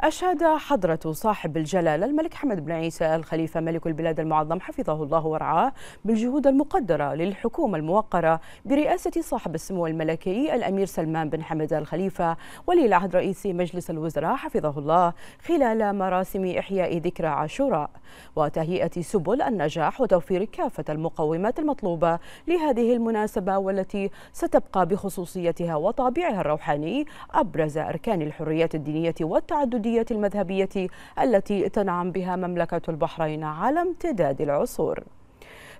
أشاد حضرة صاحب الجلالة الملك حمد بن عيسى الخليفة ملك البلاد المعظم حفظه الله ورعاه بالجهود المقدرة للحكومة الموقرة برئاسة صاحب السمو الملكي الأمير سلمان بن حمد الخليفة ولي العهد رئيس مجلس الوزراء حفظه الله خلال مراسم إحياء ذكرى عاشوراء وتهيئة سبل النجاح وتوفير كافة المقومات المطلوبة لهذه المناسبة والتي ستبقى بخصوصيتها وطابعها الروحاني أبرز أركان الحريات الدينية والتعددية العبودية المذهبية التي تنعم بها مملكة البحرين على امتداد العصور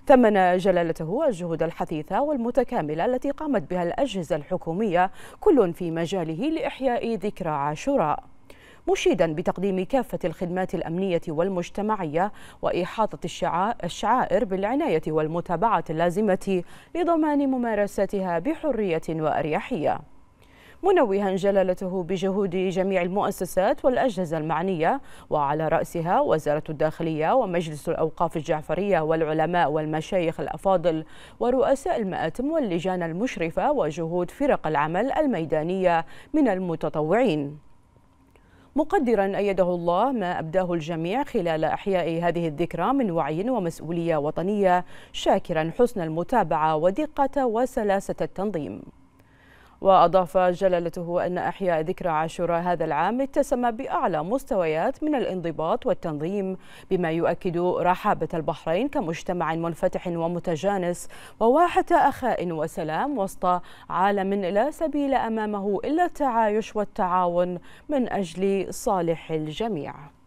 ثمن جلالته الجهود الحثيثة والمتكاملة التي قامت بها الأجهزة الحكومية كل في مجاله لإحياء ذكرى عاشوراء مشيدا بتقديم كافة الخدمات الأمنية والمجتمعية وإحاطة الشعائر بالعناية والمتابعة اللازمة لضمان ممارستها بحرية وأريحية منوها جلالته بجهود جميع المؤسسات والأجهزة المعنية وعلى رأسها وزارة الداخلية ومجلس الأوقاف الجعفرية والعلماء والمشايخ الأفاضل ورؤساء المآتم واللجان المشرفة وجهود فرق العمل الميدانية من المتطوعين مقدرا أيده الله ما أبداه الجميع خلال أحياء هذه الذكرى من وعي ومسؤولية وطنية شاكرا حسن المتابعة ودقة وسلاسة التنظيم وأضاف جلالته أن أحياء ذكرى عاشوراء هذا العام اتسم بأعلى مستويات من الانضباط والتنظيم بما يؤكد رحابة البحرين كمجتمع منفتح ومتجانس وواحة أخاء وسلام وسط عالم لا سبيل أمامه إلا التعايش والتعاون من أجل صالح الجميع